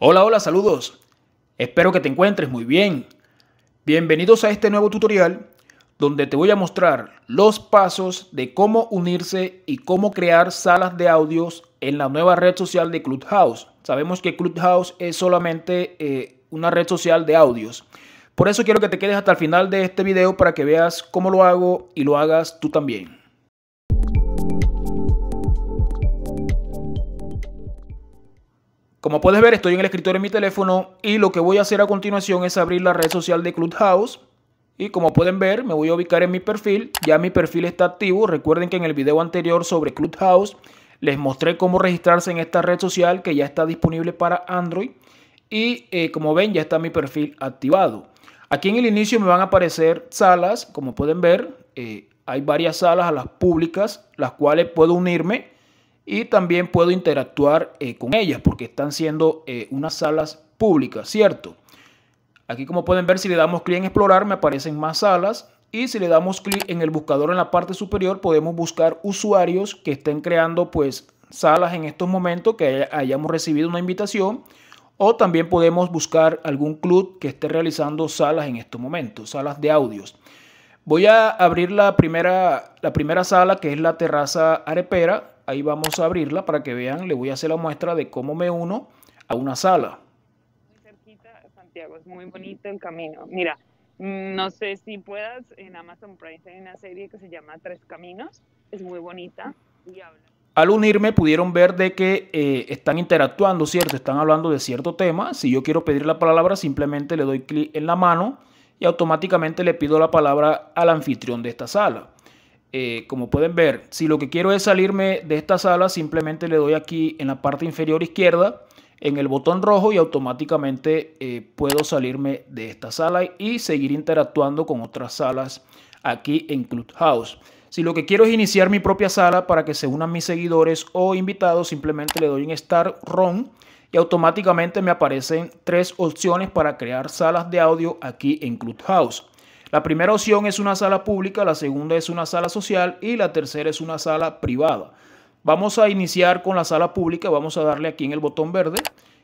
Hola, hola, saludos. Espero que te encuentres muy bien. Bienvenidos a este nuevo tutorial donde te voy a mostrar los pasos de cómo unirse y cómo crear salas de audios en la nueva red social de Clubhouse. Sabemos que Clubhouse es solamente eh, una red social de audios. Por eso quiero que te quedes hasta el final de este video para que veas cómo lo hago y lo hagas tú también. Como puedes ver, estoy en el escritorio de mi teléfono y lo que voy a hacer a continuación es abrir la red social de Clubhouse. Y como pueden ver, me voy a ubicar en mi perfil. Ya mi perfil está activo. Recuerden que en el video anterior sobre Clubhouse les mostré cómo registrarse en esta red social que ya está disponible para Android. Y eh, como ven, ya está mi perfil activado. Aquí en el inicio me van a aparecer salas, como pueden ver, eh, hay varias salas a las públicas, las cuales puedo unirme y también puedo interactuar eh, con ellas porque están siendo eh, unas salas públicas, ¿cierto? Aquí como pueden ver, si le damos clic en explorar, me aparecen más salas y si le damos clic en el buscador en la parte superior, podemos buscar usuarios que estén creando pues salas en estos momentos que hayamos recibido una invitación o también podemos buscar algún club que esté realizando salas en estos momentos, salas de audios. Voy a abrir la primera, la primera sala que es la terraza arepera ahí vamos a abrirla para que vean, le voy a hacer la muestra de cómo me uno a una sala. Muy cerquita, Santiago, es muy bonito el camino. Mira, mm, no sé si puedas, en Amazon Prime hay una serie que se llama Tres Caminos, es muy bonita Al unirme pudieron ver de que eh, están interactuando, ¿cierto? Están hablando de cierto tema. Si yo quiero pedir la palabra, simplemente le doy clic en la mano y automáticamente le pido la palabra al anfitrión de esta sala. Eh, como pueden ver, si lo que quiero es salirme de esta sala, simplemente le doy aquí en la parte inferior izquierda en el botón rojo y automáticamente eh, puedo salirme de esta sala y seguir interactuando con otras salas aquí en Clubhouse. Si lo que quiero es iniciar mi propia sala para que se unan mis seguidores o invitados, simplemente le doy en Start Room y automáticamente me aparecen tres opciones para crear salas de audio aquí en Clubhouse. La primera opción es una sala pública, la segunda es una sala social y la tercera es una sala privada. Vamos a iniciar con la sala pública, vamos a darle aquí en el botón verde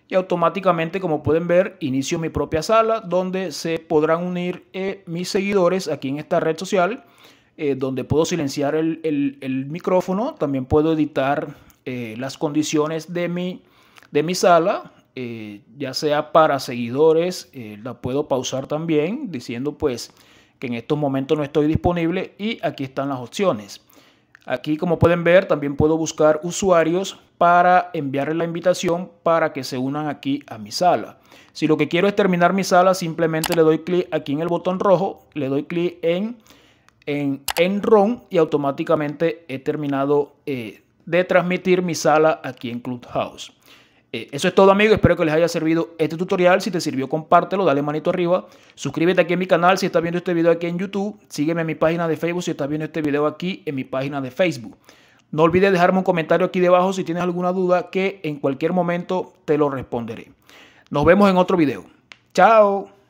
y automáticamente como pueden ver inicio mi propia sala donde se podrán unir eh, mis seguidores aquí en esta red social eh, donde puedo silenciar el, micrófono, también puedo editar eh, las condiciones de de mi sala, ya sea para seguidores, la puedo pausar también diciendo pues en estos momentos no estoy disponible y aquí están las opciones. Aquí como pueden ver también puedo buscar usuarios para enviarle la invitación para que se unan aquí a mi sala. Si lo que quiero es terminar mi sala simplemente le doy clic aquí en el botón rojo, le doy clic en, en, en ROM y automáticamente he terminado eh, de transmitir mi sala aquí en Clubhouse. Eh, eso es todo amigos, espero que les haya servido este tutorial, si te sirvió compártelo, dale manito arriba, suscríbete aquí a mi canal si estás viendo este video aquí en YouTube, sígueme en mi página de Facebook si estás viendo este video aquí en mi página de Facebook. No olvides dejarme un comentario aquí debajo si tienes alguna duda que en cualquier momento te lo responderé. Nos vemos en otro video. Chao.